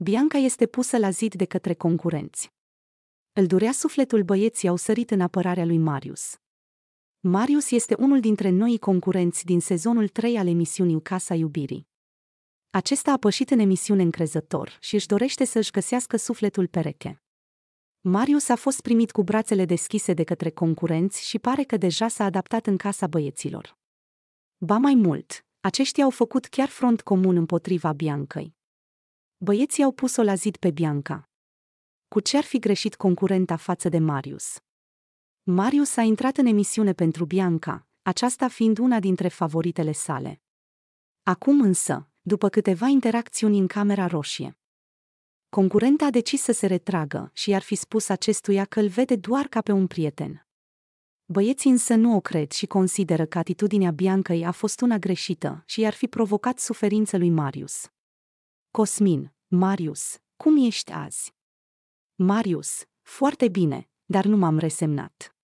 Bianca este pusă la zid de către concurenți. Îl durea sufletul băieții au sărit în apărarea lui Marius. Marius este unul dintre noi concurenți din sezonul 3 al emisiunii Casa Iubirii. Acesta a pășit în emisiune încrezător și își dorește să-și găsească sufletul pereche. Marius a fost primit cu brațele deschise de către concurenți și pare că deja s-a adaptat în casa băieților. Ba mai mult, aceștia au făcut chiar front comun împotriva Biancăi. Băieții au pus-o la zid pe Bianca. Cu ce ar fi greșit concurenta față de Marius? Marius a intrat în emisiune pentru Bianca, aceasta fiind una dintre favoritele sale. Acum însă, după câteva interacțiuni în camera roșie, concurenta a decis să se retragă și i-ar fi spus acestuia că îl vede doar ca pe un prieten. Băieții însă nu o cred și consideră că atitudinea Biancăi a fost una greșită și i-ar fi provocat suferință lui Marius. Cosmin, Marius, cum ești azi? Marius, foarte bine, dar nu m-am resemnat.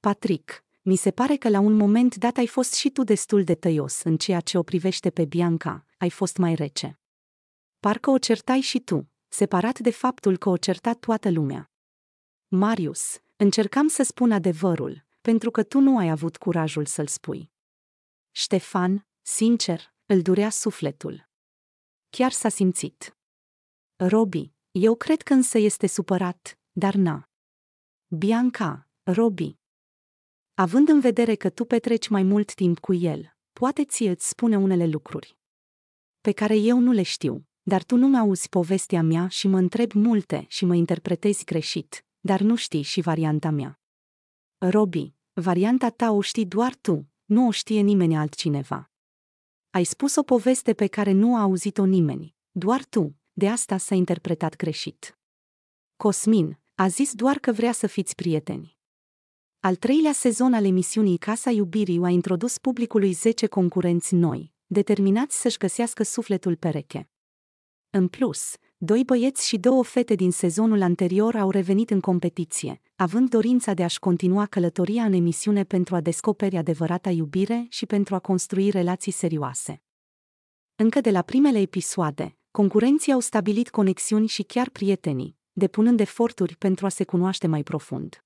Patrick, mi se pare că la un moment dat ai fost și tu destul de tăios în ceea ce o privește pe Bianca, ai fost mai rece. Parcă o certai și tu, separat de faptul că o certa toată lumea. Marius, încercam să spun adevărul, pentru că tu nu ai avut curajul să-l spui. Ștefan, sincer, îl durea sufletul. Chiar s-a simțit. Robi, eu cred că însă este supărat, dar na. Bianca, Robi. Având în vedere că tu petreci mai mult timp cu el, poate ție îți spune unele lucruri pe care eu nu le știu, dar tu nu-mi auzi povestea mea și mă întrebi multe și mă interpretezi greșit, dar nu știi și varianta mea. Robi, varianta ta o știi doar tu, nu o știe nimeni altcineva. Ai spus o poveste pe care nu a auzit-o nimeni, doar tu, de asta s-a interpretat greșit. Cosmin a zis doar că vrea să fiți prieteni. Al treilea sezon al emisiunii Casa Iubirii a introdus publicului 10 concurenți noi, determinați să-și găsească sufletul pereche. În plus, doi băieți și două fete din sezonul anterior au revenit în competiție, având dorința de a-și continua călătoria în emisiune pentru a descoperi adevărata iubire și pentru a construi relații serioase. Încă de la primele episoade, concurenții au stabilit conexiuni și chiar prietenii, depunând eforturi pentru a se cunoaște mai profund.